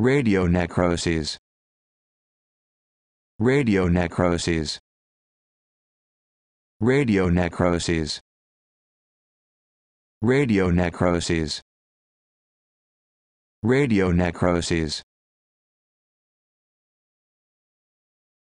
Radionecroses. Radio Radionecroses. Radio Radionecroses.